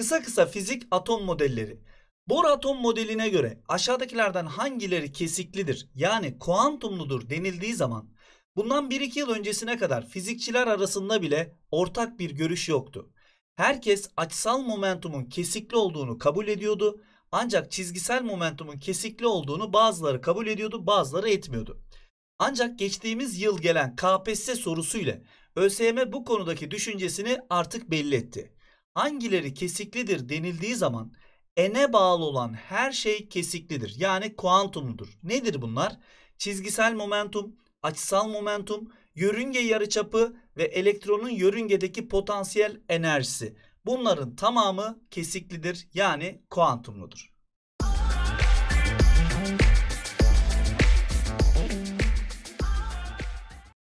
Kısa kısa fizik atom modelleri. Bohr atom modeline göre aşağıdakilerden hangileri kesiklidir yani kuantumludur denildiği zaman bundan 1-2 yıl öncesine kadar fizikçiler arasında bile ortak bir görüş yoktu. Herkes açısal momentumun kesikli olduğunu kabul ediyordu ancak çizgisel momentumun kesikli olduğunu bazıları kabul ediyordu bazıları etmiyordu. Ancak geçtiğimiz yıl gelen KPSS sorusu ile ÖSYM bu konudaki düşüncesini artık belli etti hangileri kesiklidir denildiği zaman n'e bağlı olan her şey kesiklidir. Yani kuantumludur. Nedir bunlar? Çizgisel momentum, açısal momentum, yörünge yarıçapı ve elektronun yörüngedeki potansiyel enerjisi. Bunların tamamı kesiklidir yani kuantumludur.